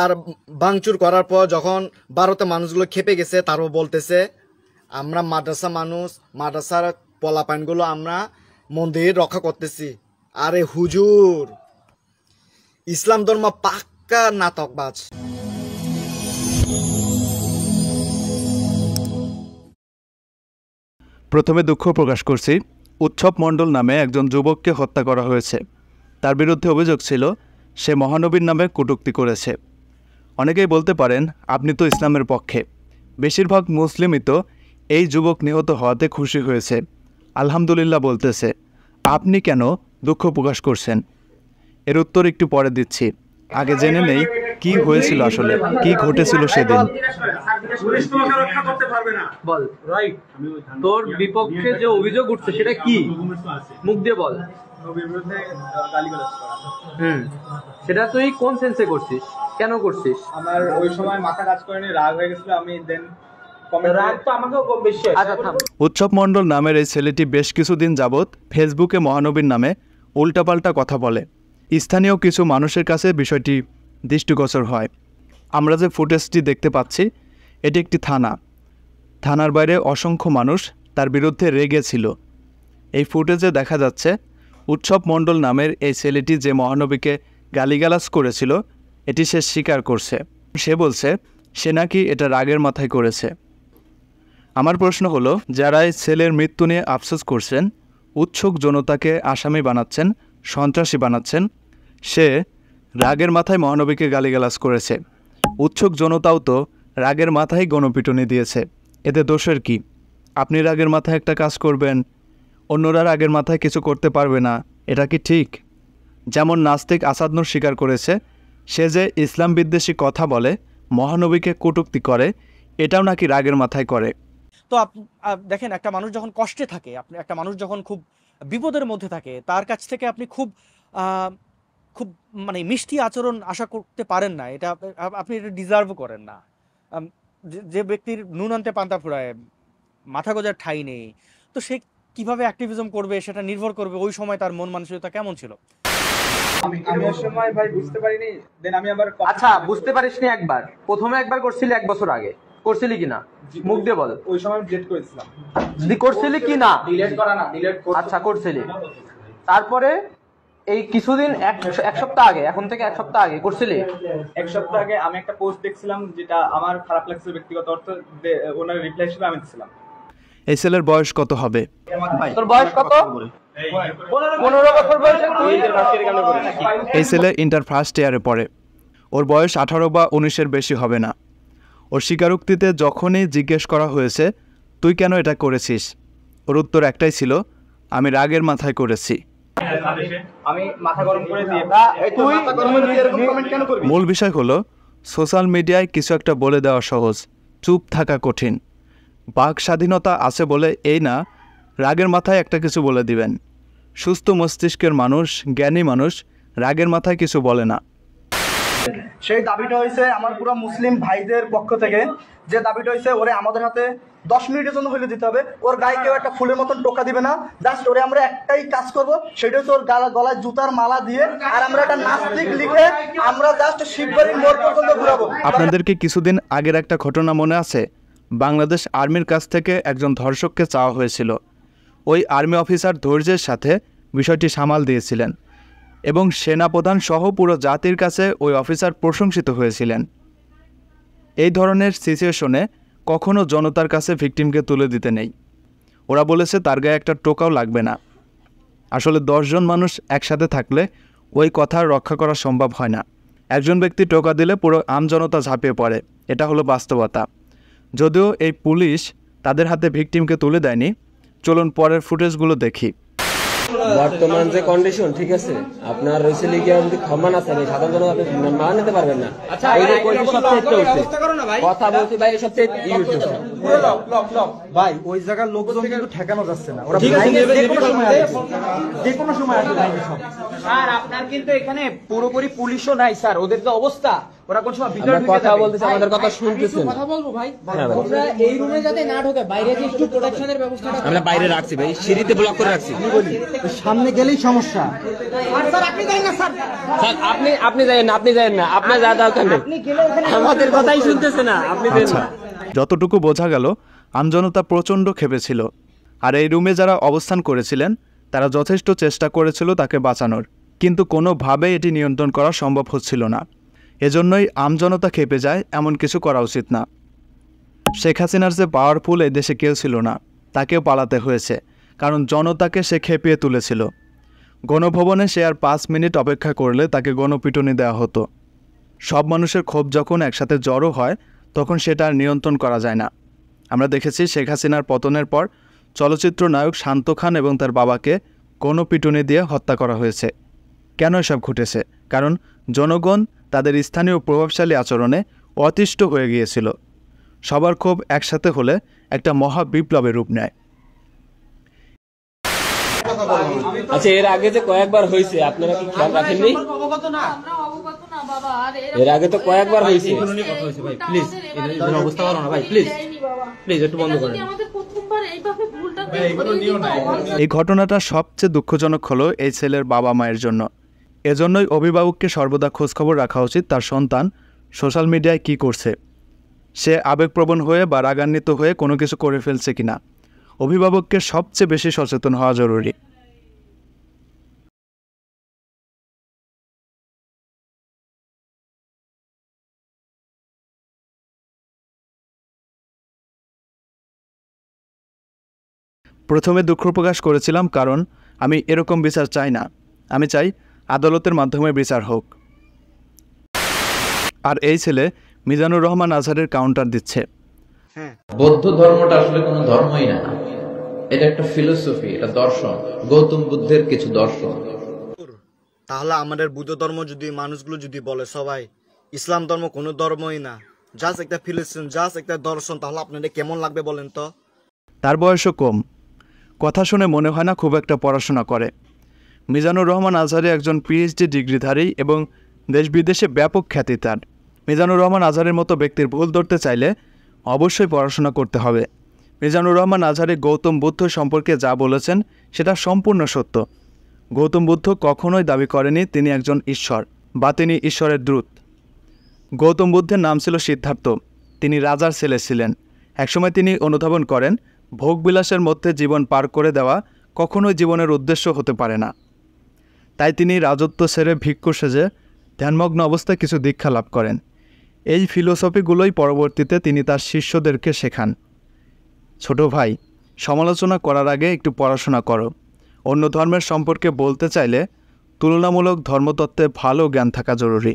আর ভাঙচুর করার পর যখন ভারতে মানুষগুলো খেপে গেছে তারও বলতেছে আমরা মাদ্রাসা মানুষ মাদ্রাসার পলাপানগুলো আমরা মন্দির রক্ষা করতেছি আরে হুজুর ইসলাম ধর্ম পাক্কা নাটকবাজ প্রথমে দুঃখ প্রকাশ করছি উৎসব মণ্ডল নামে একজন যুবককে হত্যা করা হয়েছে তার বিরুদ্ধে অভিযোগ ছিল সে মহানবীর নামে কটুক্তি করেছে অনেকেই বলতে পারেন আপনি তো ইসলামের পক্ষে বেশিরভাগ মুসলিমই তো এই যুবক নিহত হওয়াতে খুশি হয়েছে আলহামদুলিল্লাহ বলতেছে আপনি কেন দুঃখ প্রকাশ করছেন এর উত্তর একটু পরে দিচ্ছি আগে জেনে নেই কি হয়েছিল আসলে কি ঘটেছিল সেদিন তোর বিপক্ষে যে অভিযোগ উঠছে সেটা কি মুখ দিয়ে বল সেটা তুই কোন সেন্সে করছিস কেন করছিস আমার ওই সময় মাথা কাজ করেনি রাগ হয়ে গেছিল আমি দেন আচ্ছা, উৎসব মণ্ডল নামের এই ছেলেটি বেশ কিছুদিন যাবৎ ফেসবুকে মহানবীর নামে উল্টাপাল্টা কথা বলে স্থানীয় কিছু মানুষের কাছে বিষয়টি দৃষ্টিগোচর হয় আমরা যে ফুটেজটি দেখতে পাচ্ছি এটি একটি থানা থানার বাইরে অসংখ্য মানুষ তার বিরুদ্ধে ছিল এই ফুটেজে দেখা যাচ্ছে উৎসব মণ্ডল নামের এই ছেলেটি যে মহানবীকে গালিগালাজ করেছিল এটি সে স্বীকার করছে সে বলছে সে নাকি এটা রাগের মাথায় করেছে আমার প্রশ্ন হলো যারা ছেলের মৃত্যু নিয়ে আফসোস করছেন উৎসুক জনতাকে আসামি বানাচ্ছেন সন্ত্রাসী বানাচ্ছেন সে রাগের মাথায় মহানবীকে গালিগালাজ করেছে উৎসুক জনতাও তো রাগের মাথায় গণপিটুনি দিয়েছে এতে দোষের কি আপনি রাগের মাথায় একটা কাজ করবেন অন্যরা রাগের মাথায় কিছু করতে পারবে না এটা কি ঠিক যেমন নাস্তিক আসাদনুর স্বীকার করেছে সে যে ইসলাম বিদ্বেষী কথা বলে মহানবীকে কটুক্তি করে এটাও নাকি রাগের মাথায় করে তো দেখেন একটা মানুষ যখন কষ্টে থাকে আপনি একটা মানুষ যখন খুব বিপদের মধ্যে থাকে তার কাছ থেকে আপনি খুব খুব মানে মিষ্টি আচরণ আশা করতে পারেন না এটা আপনি এটা ডিজার্ভ করেন না যে ব্যক্তির নুন আনতে পান্তা ফুরায় মাথা গোজার ঠাই নেই তো সে কিভাবে অ্যাক্টিভিজম করবে সেটা নির্ভর করবে ওই সময় তার মন মানসিকতা কেমন ছিল আমি সময় ভাই বুঝতে পারিনি দেন আমি আচ্ছা বুঝতে পারিসনি একবার প্রথমে একবার করছিলি এক বছর আগে করছিলি কিনা মুখ দিয়ে বল ওই সময় আমি ডিলিট করেছিলাম করছিলি কিনা ডিলিট করা না ডিলিট আচ্ছা করছিলি তারপরে এই কিছুদিন এক সপ্তাহ আগে এখন থেকে এক সপ্তাহ আগে করছিলি এক সপ্তাহ আগে আমি একটা পোস্ট দেখছিলাম যেটা আমার খারাপ লাগছে ব্যক্তিগত অর্থ ওনার রিপ্লাই হিসেবে আমি দিছিলাম এই ছেলের বয়স কত হবে এই ছেলে ইন্টার ফার্স্ট ইয়ারে পড়ে ওর বয়স আঠারো বা উনিশের বেশি হবে না ওর স্বীকারোক্তিতে যখনই জিজ্ঞেস করা হয়েছে তুই কেন এটা করেছিস ওর উত্তর একটাই ছিল আমি রাগের মাথায় করেছি মূল বিষয় হলো সোশ্যাল মিডিয়ায় কিছু একটা বলে দেওয়া সহজ চুপ থাকা কঠিন বাক স্বাধীনতা আছে বলে এই না রাগের মাথায় একটা কিছু বলে দিবেন সুস্থ মস্তিষ্কের মানুষ জ্ঞানী মানুষ রাগের মাথায় কিছু বলে না সেই দাবিটা হয়েছে আমার পুরো মুসলিম ভাইদের পক্ষ থেকে যে দাবিটা হয়েছে ওরে আমাদের হাতে দশ মিনিটের জন্য হইলে দিতে হবে ওর গায়ে কেউ একটা ফুলের মতন টোকা দিবে না জাস্ট ওরে আমরা একটাই কাজ করব সেটা হচ্ছে ওর গলায় জুতার মালা দিয়ে আর আমরা একটা নাস্তিক লিখে আমরা জাস্ট শিববাড়ির মোড় পর্যন্ত ঘুরাবো আপনাদেরকে কিছুদিন আগের একটা ঘটনা মনে আছে বাংলাদেশ আর্মির কাছ থেকে একজন ধর্ষককে চাওয়া হয়েছিল ওই আর্মি অফিসার ধৈর্যের সাথে বিষয়টি সামাল দিয়েছিলেন এবং সেনাপ্রধান সহ পুরো জাতির কাছে ওই অফিসার প্রশংসিত হয়েছিলেন এই ধরনের সিচুয়েশনে কখনও জনতার কাছে ভিকটিমকে তুলে দিতে নেই ওরা বলেছে তার গায়ে একটা টোকাও লাগবে না আসলে দশজন মানুষ একসাথে থাকলে ওই কথা রক্ষা করা সম্ভব হয় না একজন ব্যক্তি টোকা দিলে পুরো আমজনতা ঝাঁপিয়ে পড়ে এটা হলো বাস্তবতা যদিও এই পুলিশ তাদের হাতে ভিকটিমকে তুলে দেয়নি চলুন পরের ফুটেজগুলো দেখি বর্তমান যে কন্ডিশন ঠিক আছে আপনার রয়েছে লিগিয়া যদি ক্ষমা না চান সাধারণত আপনি মানা নিতে পারবেন না আচ্ছা, কথা বলছি ভাই সব ভাই ওই জায়গার লোকজন কিন্তু ঠেকানো যাচ্ছে না ওরা যে কোনো সময় আসবে স্যার আপনার কিন্তু এখানে পুরোপুরি পুলিশও নাই স্যার ওদের তো অবস্থা যতটুকু বোঝা গেল আঞ্জনতা প্রচন্ড খেপেছিল আর এই রুমে যারা অবস্থান করেছিলেন তারা যথেষ্ট চেষ্টা করেছিল তাকে বাঁচানোর কিন্তু কোনোভাবেই এটি নিয়ন্ত্রণ করা সম্ভব হচ্ছিল না এজন্যই আমজনতা খেপে যায় এমন কিছু করা উচিত না শেখ হাসিনার যে পাওয়ারফুল এ দেশে কেউ ছিল না তাকেও পালাতে হয়েছে কারণ জনতাকে সে খেপিয়ে তুলেছিল গণভবনে সে আর পাঁচ মিনিট অপেক্ষা করলে তাকে গণপিটুনি দেওয়া হতো সব মানুষের ক্ষোভ যখন একসাথে জড়ো হয় তখন সেটা আর নিয়ন্ত্রণ করা যায় না আমরা দেখেছি শেখ হাসিনার পতনের পর চলচ্চিত্র নায়ক শান্ত খান এবং তার বাবাকে গণপিটুনি দিয়ে হত্যা করা হয়েছে কেন এসব ঘটেছে কারণ জনগণ তাদের স্থানীয় প্রভাবশালী আচরণে অতিষ্ঠ হয়ে গিয়েছিল সবার ক্ষোভ একসাথে হলে একটা মহা বিপ্লবের রূপ নেয় আচ্ছা এর আগে যে কয়েকবার হয়েছে আপনারা কি খেয়াল রাখেননি এর আগে তো কয়েকবার হয়েছে এই ঘটনাটা সবচেয়ে দুঃখজনক হলো এই ছেলের বাবা মায়ের জন্য এজন্যই অভিভাবককে সর্বদা খোঁজখবর রাখা উচিত তার সন্তান সোশ্যাল মিডিয়ায় কি করছে সে আবেগপ্রবণ হয়ে বা রাগান্বিত হয়ে কোনো কিছু করে ফেলছে কিনা অভিভাবককে সবচেয়ে বেশি সচেতন হওয়া জরুরি প্রথমে দুঃখ প্রকাশ করেছিলাম কারণ আমি এরকম বিচার চাই না আমি চাই আদালতের মাধ্যমে বিচার হোক আর এই ছেলে মিজানুর রহমান আজহারের কাউন্টার দিচ্ছে হ্যাঁ। বৌদ্ধ ধর্মটা আসলে কোনো ধর্মই না এটা একটা ফিলোসফি এটা দর্শন গৌতম বুদ্ধের কিছু দর্শন তাহলে আমাদের বুদ্ধ ধর্ম যদি মানুষগুলো যদি বলে সবাই ইসলাম ধর্ম কোনো ধর্মই না জাস্ট একটা ফিলোসফি জাস্ট একটা দর্শন তাহলে আপনাদের কেমন লাগবে বলেন তো তার বয়সও কম কথা শুনে মনে হয় না খুব একটা পড়াশোনা করে মিজানুর রহমান আজহারি একজন পিএইচডি ডিগ্রিধারী এবং দেশ বিদেশে ব্যাপক খ্যাতি তার মিজানুর রহমান আজহারের মতো ব্যক্তির ভুল ধরতে চাইলে অবশ্যই পড়াশোনা করতে হবে মিজানুর রহমান আজহারি গৌতম বুদ্ধ সম্পর্কে যা বলেছেন সেটা সম্পূর্ণ সত্য গৌতম বুদ্ধ কখনোই দাবি করেনি তিনি একজন ঈশ্বর বা তিনি ঈশ্বরের দ্রুত গৌতম বুদ্ধের নাম ছিল সিদ্ধার্থ তিনি রাজার ছেলে ছিলেন একসময় তিনি অনুধাবন করেন ভোগবিলাসের মধ্যে জীবন পার করে দেওয়া কখনোই জীবনের উদ্দেশ্য হতে পারে না তাই তিনি রাজত্ব সেরে ভিক্ষু সেজে ধ্যানমগ্ন অবস্থায় কিছু দীক্ষা লাভ করেন এই ফিলোসফিগুলোই পরবর্তীতে তিনি তার শিষ্যদেরকে শেখান ছোট ভাই সমালোচনা করার আগে একটু পড়াশোনা করো অন্য ধর্মের সম্পর্কে বলতে চাইলে তুলনামূলক ধর্মতত্ত্বে ভালো জ্ঞান থাকা জরুরি